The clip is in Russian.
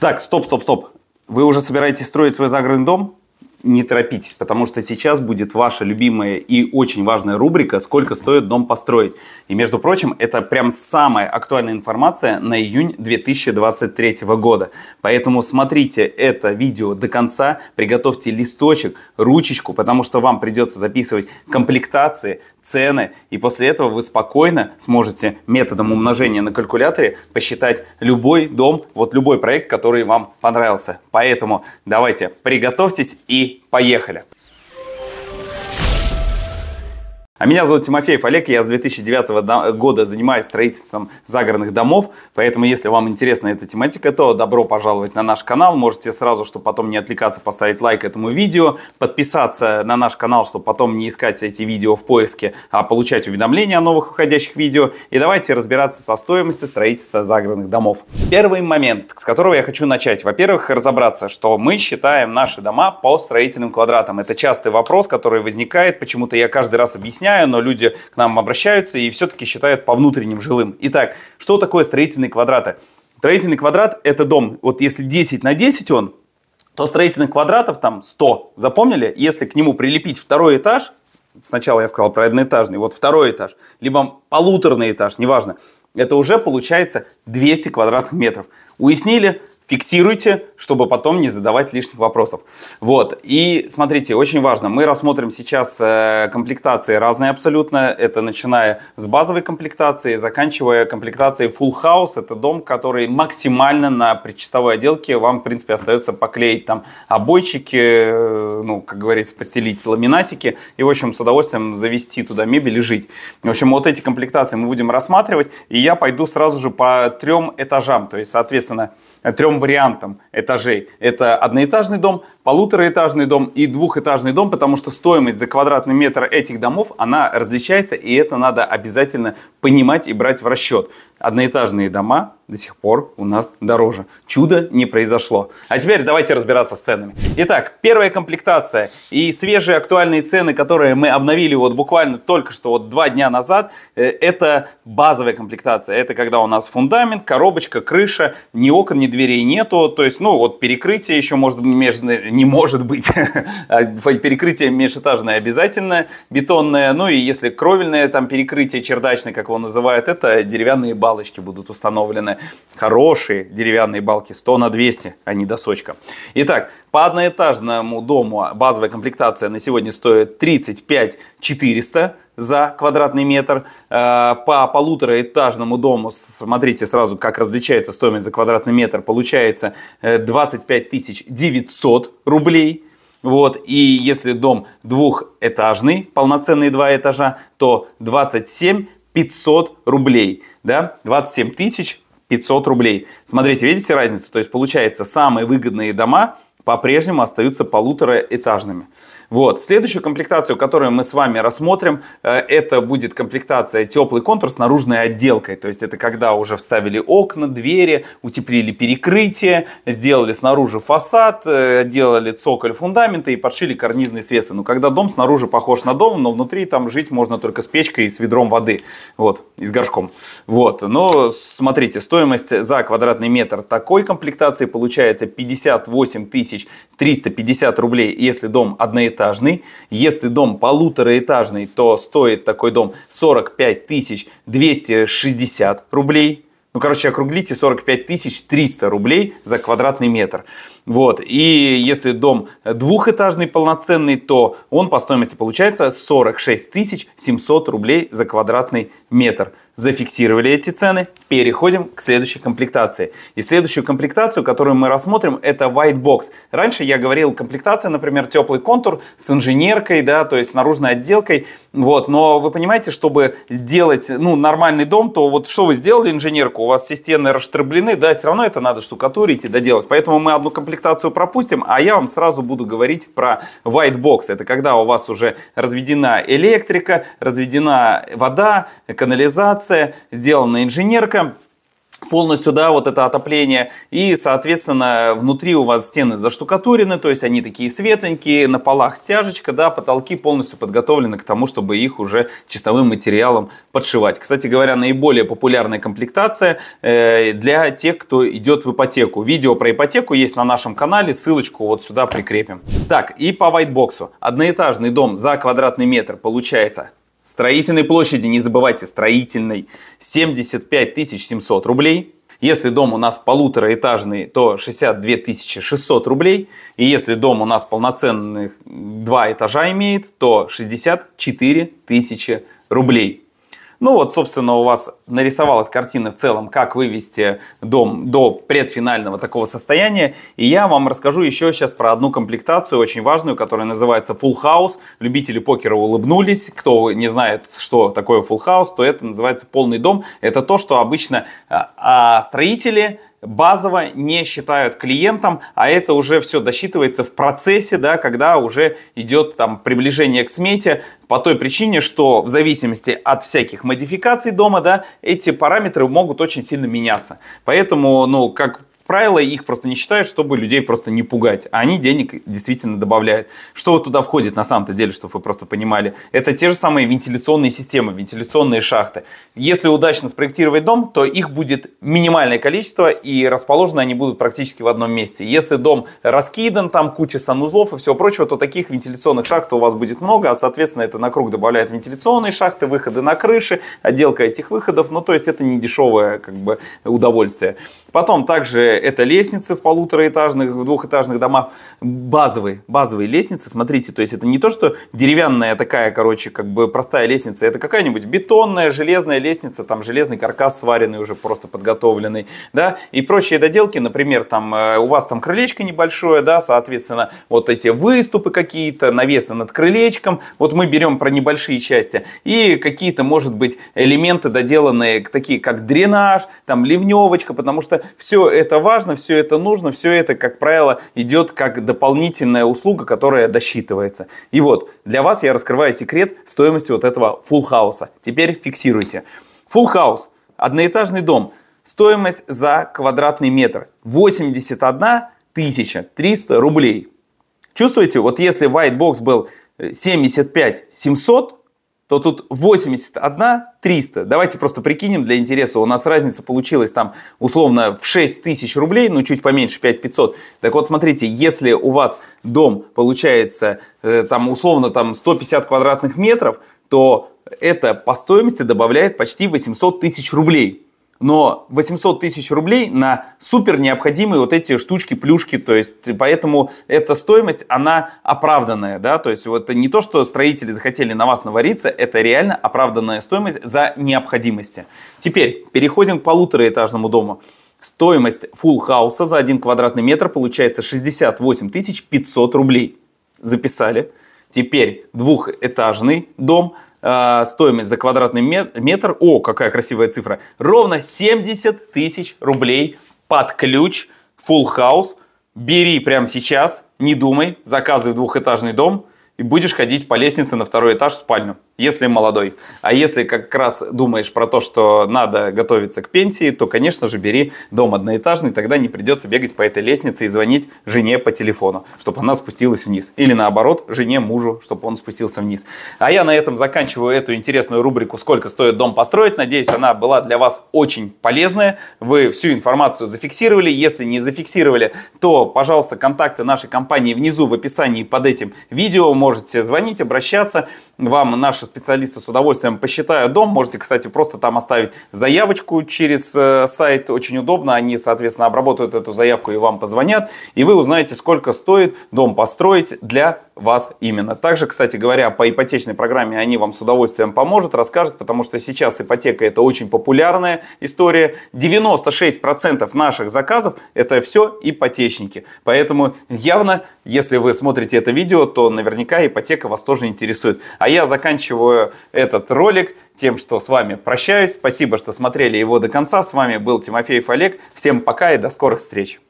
Так, стоп, стоп, стоп. Вы уже собираетесь строить свой загородный дом? Не торопитесь, потому что сейчас будет ваша любимая и очень важная рубрика «Сколько стоит дом построить?». И, между прочим, это прям самая актуальная информация на июнь 2023 года. Поэтому смотрите это видео до конца, приготовьте листочек, ручечку, потому что вам придется записывать комплектации, цены, и после этого вы спокойно сможете методом умножения на калькуляторе посчитать любой дом, вот любой проект, который вам понравился. Поэтому давайте приготовьтесь и поехали! А меня зовут Тимофеев Олег, я с 2009 года занимаюсь строительством загородных домов, поэтому если вам интересна эта тематика, то добро пожаловать на наш канал, можете сразу, чтобы потом не отвлекаться, поставить лайк этому видео, подписаться на наш канал, чтобы потом не искать эти видео в поиске, а получать уведомления о новых выходящих видео, и давайте разбираться со стоимостью строительства загородных домов. Первый момент, с которого я хочу начать, во-первых, разобраться, что мы считаем наши дома по строительным квадратам. Это частый вопрос, который возникает, почему-то я каждый раз объясняю, объясняю, но люди к нам обращаются и все-таки считают по внутренним жилым. Итак, что такое строительные квадраты? Строительный квадрат – это дом. Вот если 10 на 10 он, то строительных квадратов там 100. Запомнили? Если к нему прилепить второй этаж, сначала я сказал про одноэтажный, вот второй этаж, либо полуторный этаж, неважно, это уже получается 200 квадратных метров. Уяснили? Фиксируйте, чтобы потом не задавать лишних вопросов. Вот. И смотрите, очень важно, мы рассмотрим сейчас э, комплектации разные абсолютно. Это начиная с базовой комплектации, заканчивая комплектацией Full House. Это дом, который максимально на предчистовой отделке вам, в принципе, остается поклеить там обойчики, э, ну, как говорится, постелить ламинатики и, в общем, с удовольствием завести туда мебель и жить. В общем, вот эти комплектации мы будем рассматривать, и я пойду сразу же по трем этажам, то есть, соответственно, трем вариантам. Это этажей. Это одноэтажный дом, полутораэтажный дом и двухэтажный дом, потому что стоимость за квадратный метр этих домов, она различается, и это надо обязательно понимать и брать в расчет. Одноэтажные дома до сих пор у нас дороже. Чудо не произошло. А теперь давайте разбираться с ценами. Итак, первая комплектация и свежие актуальные цены, которые мы обновили вот буквально только что вот два дня назад, э, это базовая комплектация. Это когда у нас фундамент, коробочка, крыша, ни окон, ни дверей нету. То есть, ну вот перекрытие еще может между... не может быть. А, перекрытие межэтажное обязательно, бетонное. Ну и если кровельное там перекрытие чердачное, как его называют, это деревянные балочки будут установлены хорошие деревянные балки 100 на 200, а не досочка. Итак, по одноэтажному дому базовая комплектация на сегодня стоит 35 400 за квадратный метр. Э, по полутораэтажному дому, смотрите сразу, как различается стоимость за квадратный метр, получается 25 э, 900 рублей. Вот, и если дом двухэтажный, полноценные два этажа, то 27 500 рублей, да, 27 тысяч 500 рублей. Смотрите, видите разницу? То есть получается самые выгодные дома по-прежнему остаются полутораэтажными. Вот. Следующую комплектацию, которую мы с вами рассмотрим, э, это будет комплектация теплый контур с наружной отделкой. То есть это когда уже вставили окна, двери, утеплили перекрытие, сделали снаружи фасад, э, делали цоколь фундамента и подшили карнизные свесы. Но ну, когда дом снаружи похож на дом, но внутри там жить можно только с печкой и с ведром воды. Вот, и с горшком. Вот. Но смотрите, стоимость за квадратный метр такой комплектации получается 58 тысяч 350 рублей, если дом одноэтажный. Если дом полутораэтажный, то стоит такой дом 45 260 рублей. Ну, короче, округлите 45 300 рублей за квадратный метр. Вот. И если дом двухэтажный полноценный, то он по стоимости получается 46 700 рублей за квадратный метр зафиксировали эти цены, переходим к следующей комплектации. И следующую комплектацию, которую мы рассмотрим, это White Box. Раньше я говорил комплектация, например, теплый контур с инженеркой, да, то есть с наружной отделкой. Вот, но вы понимаете, чтобы сделать, ну, нормальный дом, то вот что вы сделали инженерку, у вас все стены расштреблены, да, все равно это надо штукатурить и доделать. Поэтому мы одну комплектацию пропустим, а я вам сразу буду говорить про White Box. Это когда у вас уже разведена электрика, разведена вода, канализация, коммуникация, сделана инженерка, полностью, да, вот это отопление. И, соответственно, внутри у вас стены заштукатурены, то есть они такие светленькие, на полах стяжечка, да, потолки полностью подготовлены к тому, чтобы их уже чистовым материалом подшивать. Кстати говоря, наиболее популярная комплектация э, для тех, кто идет в ипотеку. Видео про ипотеку есть на нашем канале, ссылочку вот сюда прикрепим. Так, и по вайтбоксу. Одноэтажный дом за квадратный метр получается Строительной площади, не забывайте, строительной 75 700 рублей. Если дом у нас полутораэтажный, то 62 600 рублей. И если дом у нас полноценных два этажа имеет, то 64 000 рублей. Ну вот, собственно, у вас нарисовалась картина в целом, как вывести дом до предфинального такого состояния. И я вам расскажу еще сейчас про одну комплектацию, очень важную, которая называется Full House. Любители покера улыбнулись. Кто не знает, что такое Full House, то это называется полный дом. Это то, что обычно а, а строители базово не считают клиентом, а это уже все досчитывается в процессе, да, когда уже идет там приближение к смете по той причине, что в зависимости от всяких модификаций дома, да, эти параметры могут очень сильно меняться. Поэтому, ну, как правило, их просто не считают, чтобы людей просто не пугать. А они денег действительно добавляют. Что туда входит на самом-то деле, чтобы вы просто понимали? Это те же самые вентиляционные системы, вентиляционные шахты. Если удачно спроектировать дом, то их будет минимальное количество, и расположены они будут практически в одном месте. Если дом раскидан, там куча санузлов и всего прочего, то таких вентиляционных шахт у вас будет много, а соответственно это на круг добавляет вентиляционные шахты, выходы на крыши, отделка этих выходов. Ну, то есть это не дешевое как бы удовольствие. Потом также это лестницы в полутораэтажных, в двухэтажных домах, базовые, базовые лестницы, смотрите, то есть это не то, что деревянная такая, короче, как бы простая лестница, это какая-нибудь бетонная, железная лестница, там железный каркас сваренный уже просто подготовленный, да, и прочие доделки, например, там э, у вас там крылечко небольшое, да, соответственно, вот эти выступы какие-то, навесы над крылечком, вот мы берем про небольшие части, и какие-то, может быть, элементы доделанные, такие как дренаж, там ливневочка, потому что все это важно, все это нужно, все это, как правило, идет как дополнительная услуга, которая досчитывается. И вот, для вас я раскрываю секрет стоимости вот этого full house. Теперь фиксируйте. Full house, одноэтажный дом, стоимость за квадратный метр 81 300 рублей. Чувствуете, вот если white box был 75 э, 700, то тут 81 300. Давайте просто прикинем для интереса. У нас разница получилась там условно в 6 тысяч рублей, ну чуть поменьше 5 500. Так вот смотрите, если у вас дом получается э, там условно там 150 квадратных метров, то это по стоимости добавляет почти 800 тысяч рублей но 800 тысяч рублей на супер необходимые вот эти штучки, плюшки, то есть поэтому эта стоимость, она оправданная, да, то есть вот не то, что строители захотели на вас навариться, это реально оправданная стоимость за необходимости. Теперь переходим к полутораэтажному дому. Стоимость full хауса за один квадратный метр получается 68 500 рублей. Записали. Теперь двухэтажный дом – а, стоимость за квадратный метр, о, какая красивая цифра, ровно 70 тысяч рублей под ключ, full house. Бери прямо сейчас, не думай, заказывай двухэтажный дом и будешь ходить по лестнице на второй этаж в спальню если молодой. А если как раз думаешь про то, что надо готовиться к пенсии, то, конечно же, бери дом одноэтажный, тогда не придется бегать по этой лестнице и звонить жене по телефону, чтобы она спустилась вниз. Или наоборот, жене, мужу, чтобы он спустился вниз. А я на этом заканчиваю эту интересную рубрику «Сколько стоит дом построить». Надеюсь, она была для вас очень полезная. Вы всю информацию зафиксировали. Если не зафиксировали, то, пожалуйста, контакты нашей компании внизу в описании под этим видео. Можете звонить, обращаться. Вам наши специалисты с удовольствием посчитают дом. Можете, кстати, просто там оставить заявочку через э, сайт, очень удобно. Они, соответственно, обработают эту заявку и вам позвонят. И вы узнаете, сколько стоит дом построить для вас именно. Также, кстати говоря, по ипотечной программе они вам с удовольствием поможет, расскажет, потому что сейчас ипотека это очень популярная история. 96% наших заказов это все ипотечники. Поэтому явно, если вы смотрите это видео, то наверняка ипотека вас тоже интересует. А я заканчиваю этот ролик тем, что с вами прощаюсь. Спасибо, что смотрели его до конца. С вами был Тимофеев Олег. Всем пока и до скорых встреч.